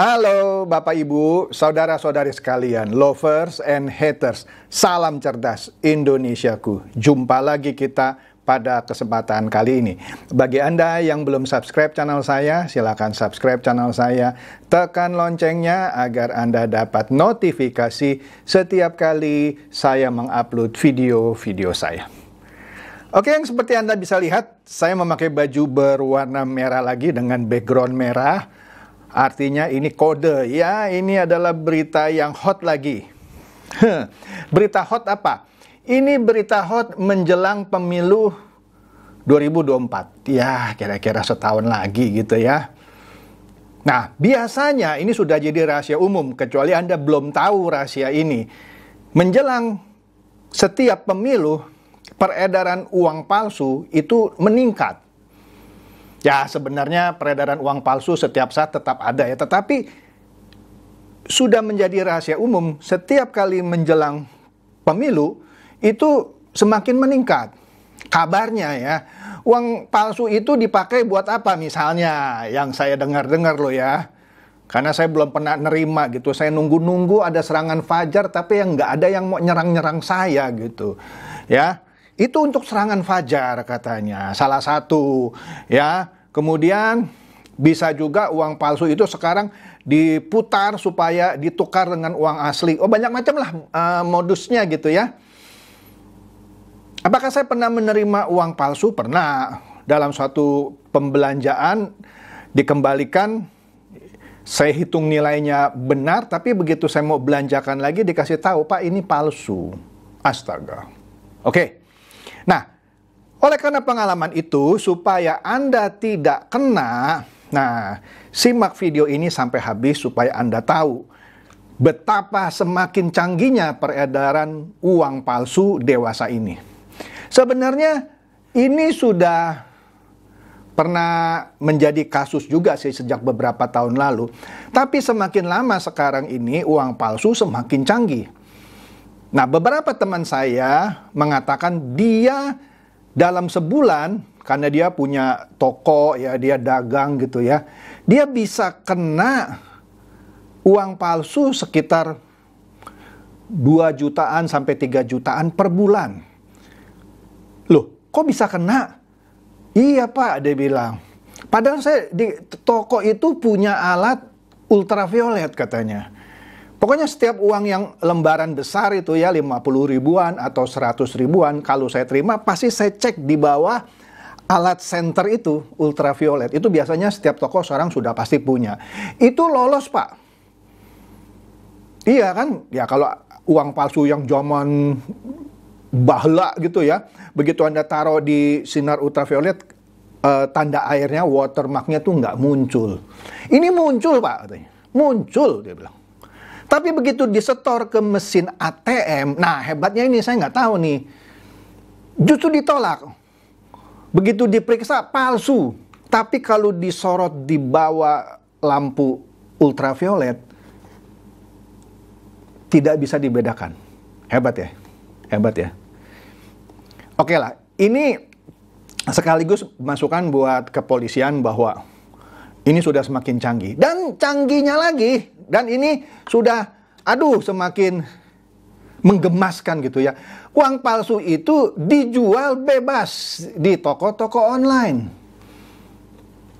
Halo Bapak Ibu, saudara-saudari sekalian, lovers and haters. Salam cerdas Indonesiaku. Jumpa lagi kita pada kesempatan kali ini. Bagi Anda yang belum subscribe channel saya, silakan subscribe channel saya. Tekan loncengnya agar Anda dapat notifikasi setiap kali saya mengupload video-video saya. Oke, yang seperti Anda bisa lihat, saya memakai baju berwarna merah lagi dengan background merah Artinya ini kode, ya ini adalah berita yang hot lagi. berita hot apa? Ini berita hot menjelang pemilu 2024. Ya, kira-kira setahun lagi gitu ya. Nah, biasanya ini sudah jadi rahasia umum, kecuali Anda belum tahu rahasia ini. Menjelang setiap pemilu, peredaran uang palsu itu meningkat Ya, sebenarnya peredaran uang palsu setiap saat tetap ada ya, tetapi sudah menjadi rahasia umum setiap kali menjelang pemilu itu semakin meningkat. Kabarnya ya, uang palsu itu dipakai buat apa misalnya? Yang saya dengar-dengar loh ya. Karena saya belum pernah nerima gitu. Saya nunggu-nunggu ada serangan fajar tapi yang nggak ada yang mau nyerang-nyerang saya gitu. Ya itu untuk serangan fajar katanya salah satu ya kemudian bisa juga uang palsu itu sekarang diputar supaya ditukar dengan uang asli oh banyak macam lah uh, modusnya gitu ya apakah saya pernah menerima uang palsu pernah dalam suatu pembelanjaan dikembalikan saya hitung nilainya benar tapi begitu saya mau belanjakan lagi dikasih tahu Pak ini palsu astaga oke okay. Oleh karena pengalaman itu, supaya Anda tidak kena, nah, simak video ini sampai habis supaya Anda tahu betapa semakin canggihnya peredaran uang palsu dewasa ini. Sebenarnya ini sudah pernah menjadi kasus juga sih sejak beberapa tahun lalu. Tapi semakin lama sekarang ini uang palsu semakin canggih. Nah, beberapa teman saya mengatakan dia dalam sebulan karena dia punya toko ya dia dagang gitu ya dia bisa kena uang palsu sekitar 2 jutaan sampai 3 jutaan per bulan loh kok bisa kena iya pak dia bilang padahal saya di toko itu punya alat ultraviolet katanya Pokoknya setiap uang yang lembaran besar itu ya 50 ribuan atau 100 ribuan kalau saya terima pasti saya cek di bawah alat senter itu ultraviolet. Itu biasanya setiap toko seorang sudah pasti punya. Itu lolos, Pak. Iya kan? Ya kalau uang palsu yang zaman bahla gitu ya. Begitu Anda taruh di sinar ultraviolet eh, tanda airnya watermarknya tuh nggak muncul. Ini muncul, Pak, katanya. Muncul dia bilang. Tapi begitu disetor ke mesin ATM, nah hebatnya ini saya nggak tahu nih, justru ditolak. Begitu diperiksa palsu, tapi kalau disorot di bawah lampu ultraviolet, tidak bisa dibedakan. Hebat ya, hebat ya. Oke lah, ini sekaligus masukan buat kepolisian bahwa ini sudah semakin canggih. Dan canggihnya lagi, dan ini sudah, aduh semakin menggemaskan gitu ya. Uang palsu itu dijual bebas di toko-toko online.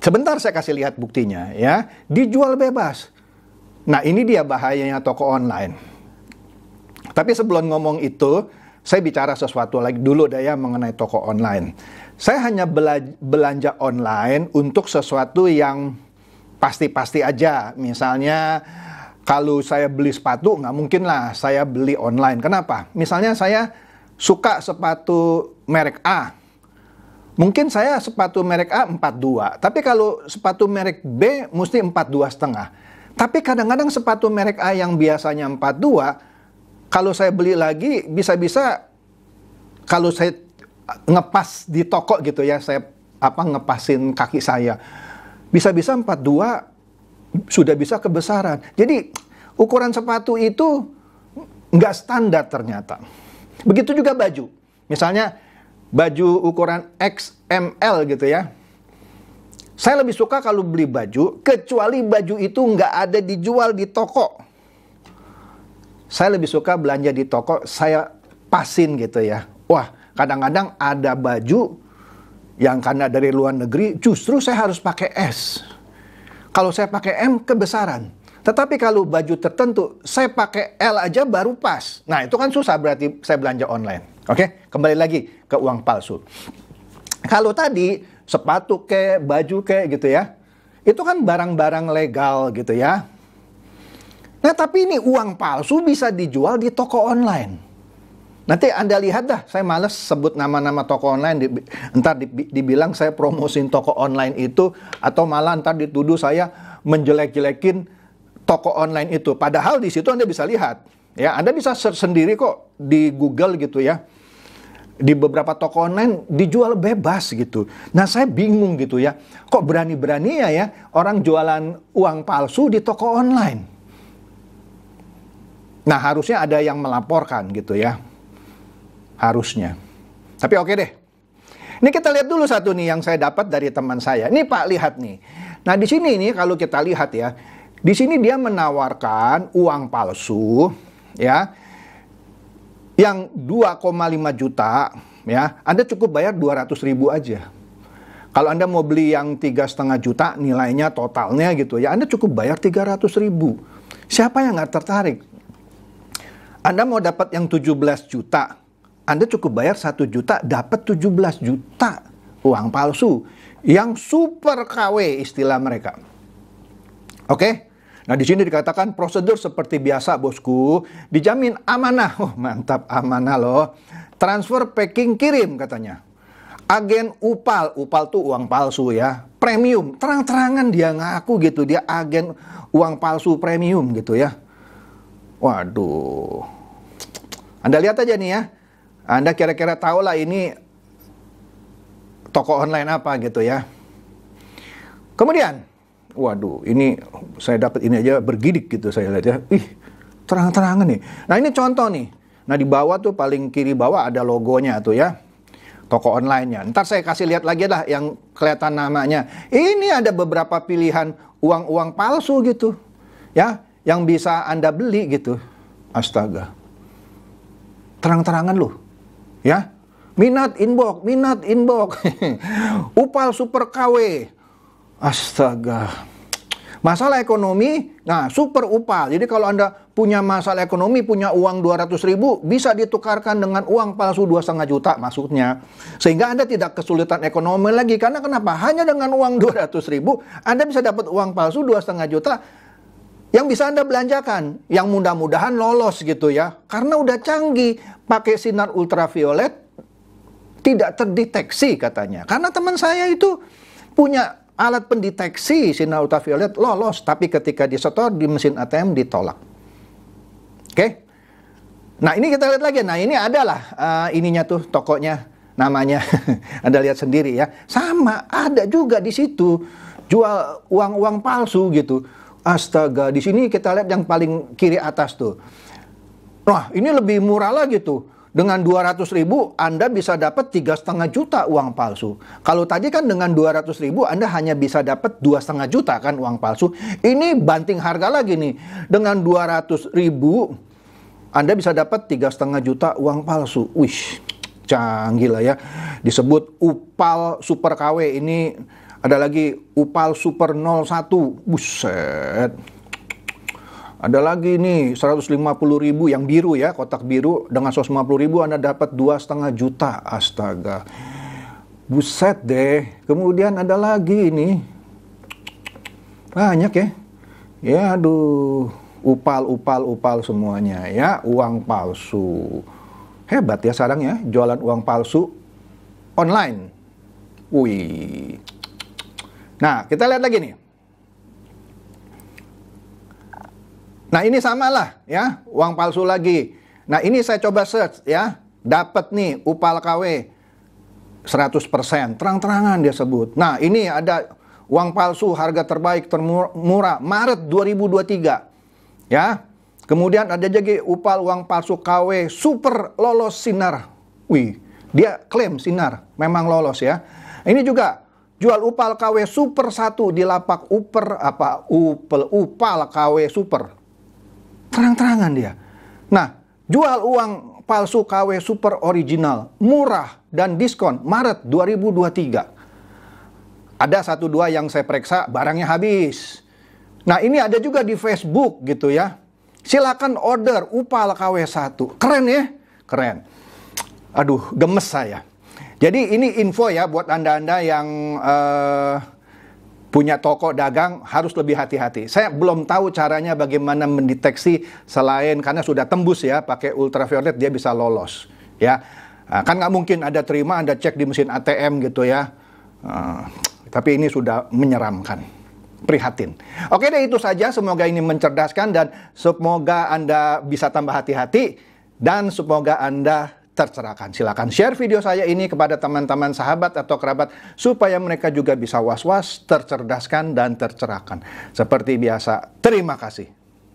Sebentar saya kasih lihat buktinya ya. Dijual bebas. Nah ini dia bahayanya toko online. Tapi sebelum ngomong itu, saya bicara sesuatu lagi dulu deh ya mengenai toko online. Saya hanya belanja online untuk sesuatu yang pasti-pasti aja. Misalnya kalau saya beli sepatu nggak mungkin lah saya beli online. Kenapa? Misalnya saya suka sepatu merek A. Mungkin saya sepatu merek A 42, tapi kalau sepatu merek B mesti 42 setengah. Tapi kadang-kadang sepatu merek A yang biasanya 42, kalau saya beli lagi bisa-bisa kalau saya ngepas di toko gitu ya saya apa ngepasin kaki saya bisa-bisa 42 sudah bisa kebesaran jadi ukuran sepatu itu nggak standar ternyata begitu juga baju misalnya baju ukuran XML gitu ya saya lebih suka kalau beli baju kecuali baju itu nggak ada dijual di toko saya lebih suka belanja di toko saya pasin gitu ya wah Kadang-kadang ada baju yang karena dari luar negeri justru saya harus pakai S. Kalau saya pakai M kebesaran. Tetapi kalau baju tertentu saya pakai L aja baru pas. Nah, itu kan susah berarti saya belanja online. Oke, kembali lagi ke uang palsu. Kalau tadi sepatu ke, baju ke gitu ya. Itu kan barang-barang legal gitu ya. Nah, tapi ini uang palsu bisa dijual di toko online. Nanti Anda lihat dah, saya males sebut nama-nama toko online, di, ntar di, dibilang saya promosiin toko online itu, atau malah ntar dituduh saya menjelek-jelekin toko online itu. Padahal di situ Anda bisa lihat, ya Anda bisa search sendiri kok di Google gitu ya. Di beberapa toko online dijual bebas gitu. Nah saya bingung gitu ya, kok berani-berani ya, ya orang jualan uang palsu di toko online. Nah harusnya ada yang melaporkan gitu ya harusnya. Tapi oke deh. Ini kita lihat dulu satu nih yang saya dapat dari teman saya. Ini Pak lihat nih. Nah di sini ini kalau kita lihat ya, di sini dia menawarkan uang palsu ya yang 2,5 juta ya, Anda cukup bayar 200 ribu aja. Kalau Anda mau beli yang tiga setengah juta nilainya totalnya gitu ya, Anda cukup bayar 300 ribu. Siapa yang nggak tertarik? Anda mau dapat yang 17 juta, anda cukup bayar 1 juta dapat 17 juta uang palsu yang super KW istilah mereka. Oke? Nah, di sini dikatakan prosedur seperti biasa, Bosku. Dijamin amanah. Oh, mantap amanah loh. Transfer packing kirim katanya. Agen upal, upal tuh uang palsu ya. Premium, terang-terangan dia ngaku gitu, dia agen uang palsu premium gitu ya. Waduh. Anda lihat aja nih ya. Anda kira-kira tahu lah ini toko online apa gitu ya. Kemudian, waduh, ini saya dapat ini aja bergidik gitu saya lihat ya. Ih, terang-terangan nih. Nah, ini contoh nih. Nah, di bawah tuh paling kiri bawah ada logonya tuh ya. Toko online-nya. Ntar saya kasih lihat lagi lah yang kelihatan namanya. Ini ada beberapa pilihan uang-uang palsu gitu. Ya, yang bisa Anda beli gitu. Astaga. Terang-terangan loh. Ya, minat inbox, minat inbox. Upal super KW. Astaga. Masalah ekonomi, nah super upal. Jadi kalau Anda punya masalah ekonomi, punya uang 200 ribu, bisa ditukarkan dengan uang palsu dua 2,5 juta maksudnya. Sehingga Anda tidak kesulitan ekonomi lagi. Karena kenapa? Hanya dengan uang 200 ribu, Anda bisa dapat uang palsu dua 2,5 juta yang bisa Anda belanjakan, yang mudah-mudahan lolos gitu ya. Karena udah canggih, pakai sinar ultraviolet tidak terdeteksi katanya. Karena teman saya itu punya alat pendeteksi sinar ultraviolet lolos, tapi ketika disetor di mesin ATM ditolak. Oke. Okay? Nah, ini kita lihat lagi. Nah, ini adalah uh, ininya tuh tokonya namanya. Anda lihat sendiri ya. Sama, ada juga di situ jual uang-uang palsu gitu Astaga, di sini kita lihat yang paling kiri atas tuh. Wah, ini lebih murah lagi tuh. Dengan 200 ribu, Anda bisa dapat tiga setengah juta uang palsu. Kalau tadi kan dengan 200 ribu, Anda hanya bisa dapat dua setengah juta kan uang palsu. Ini banting harga lagi nih. Dengan 200 ribu, Anda bisa dapat tiga setengah juta uang palsu. Wih, canggih lah ya. Disebut upal super KW ini ada lagi Upal Super 01. Buset. Ada lagi nih 150 ribu yang biru ya, kotak biru. Dengan 150 ribu Anda dapat 2,5 juta. Astaga. Buset deh. Kemudian ada lagi ini. Banyak ya. Ya aduh. Upal, upal, upal semuanya ya. Uang palsu. Hebat ya sekarang ya, jualan uang palsu online. Wih. Nah, kita lihat lagi nih. Nah, ini samalah ya, uang palsu lagi. Nah, ini saya coba search ya, dapat nih upal KW 100%, terang-terangan dia sebut. Nah, ini ada uang palsu harga terbaik termurah Maret 2023. Ya. Kemudian ada juga upal uang palsu KW super lolos sinar. Wih, dia klaim sinar memang lolos ya. Ini juga Jual Upal KW Super 1 di lapak Uper apa Upel Upal KW Super. Terang-terangan dia. Nah, jual uang palsu KW Super original murah dan diskon Maret 2023. Ada satu dua yang saya periksa barangnya habis. Nah, ini ada juga di Facebook gitu ya. Silakan order Upal KW 1. Keren ya? Keren. Aduh, gemes saya. Jadi ini info ya buat Anda-Anda yang uh, punya toko dagang harus lebih hati-hati. Saya belum tahu caranya bagaimana mendeteksi selain karena sudah tembus ya pakai ultraviolet dia bisa lolos ya. Nah, kan nggak mungkin ada terima Anda cek di mesin ATM gitu ya. Uh, tapi ini sudah menyeramkan. Prihatin. Oke deh itu saja semoga ini mencerdaskan dan semoga Anda bisa tambah hati-hati dan semoga Anda tercerahkan. Silakan share video saya ini kepada teman-teman sahabat atau kerabat supaya mereka juga bisa was-was, tercerdaskan dan tercerahkan. Seperti biasa, terima kasih.